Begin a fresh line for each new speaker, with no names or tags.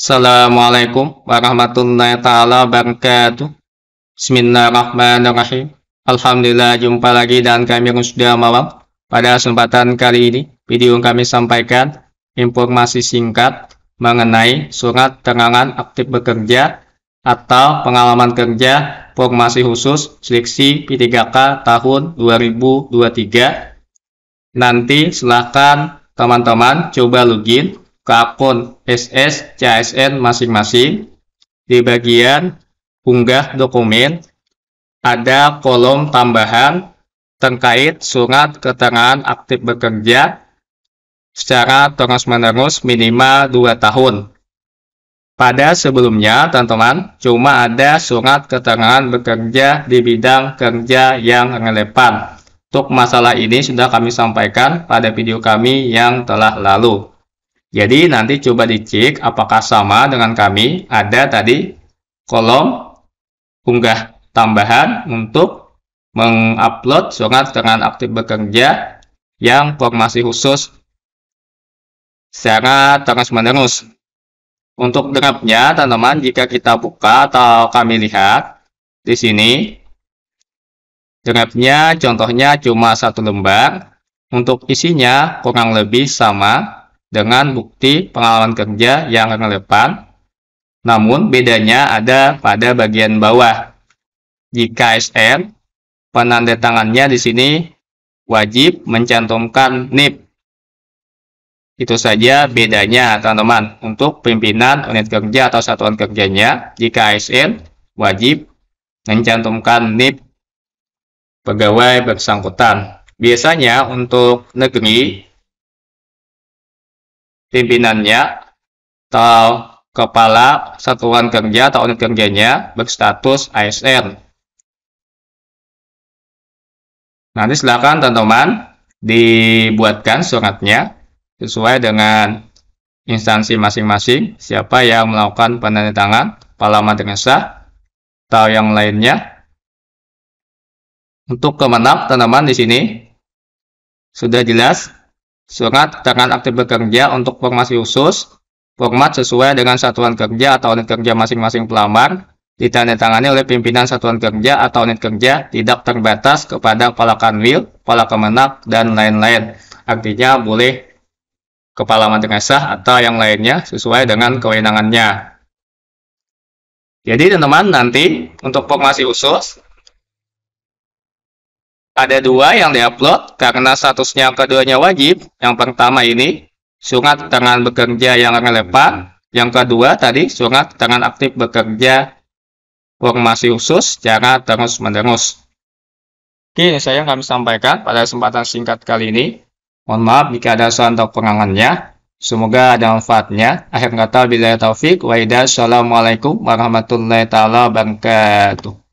Assalamualaikum warahmatullahi taala wabarakatuh. Bismillahirrahmanirrahim. Alhamdulillah jumpa lagi dan kami sudah malam. Pada kesempatan kali ini, video kami sampaikan informasi singkat mengenai surat terangan aktif bekerja atau pengalaman kerja formasi khusus seleksi P3K tahun 2023. Nanti silahkan teman-teman coba login ke akun SS CSN masing-masing. Di bagian unggah dokumen ada kolom tambahan terkait surat keterangan aktif bekerja secara terus-menerus minimal 2 tahun. Pada sebelumnya, teman-teman, cuma ada surat keterangan bekerja di bidang kerja yang relevan. Untuk masalah ini sudah kami sampaikan pada video kami yang telah lalu. Jadi nanti coba dicek apakah sama dengan kami ada tadi kolom unggah tambahan untuk mengupload surat dengan aktif bekerja yang formasi khusus secara terus-menerus. Untuk draftnya, teman-teman, jika kita buka atau kami lihat di sini, draftnya contohnya cuma satu lembar, untuk isinya kurang lebih sama dengan bukti pengalaman kerja yang relevan. Namun bedanya ada pada bagian bawah. Jika KSR, penandatangannya di sini wajib mencantumkan NIP. Itu saja bedanya teman-teman. Untuk pimpinan unit kerja atau satuan kerjanya jika ASN wajib mencantumkan NIP pegawai bersangkutan. Biasanya untuk negeri pimpinannya atau kepala satuan kerja atau unit kerjanya berstatus ASN. Nanti silakan teman-teman dibuatkan suratnya sesuai dengan instansi masing-masing siapa yang melakukan penandatangan kepala madrasah atau yang lainnya. Untuk kemenang teman-teman di sini sudah jelas surat dengan aktif bekerja untuk formasi khusus, format sesuai dengan satuan kerja atau unit kerja masing-masing pelamar, ditandatangani oleh pimpinan satuan kerja atau unit kerja tidak terbatas kepada kepala kanwil, kepala kemenak, dan lain-lain. Artinya boleh kepala esah atau yang lainnya sesuai dengan kewenangannya. Jadi teman-teman nanti untuk formasi usus. Ada dua yang diupload karena statusnya keduanya wajib. Yang pertama ini surat tangan bekerja yang relevan. Yang kedua tadi surat tangan aktif bekerja formasi khusus jangan terus-menerus. Oke, saya kami sampaikan pada kesempatan singkat kali ini. Mohon maaf jika ada salah atau pengangannya. Semoga ada manfaatnya. Akhir kata, bila taufik, waidah, assalamualaikum warahmatullahi wabarakatuh.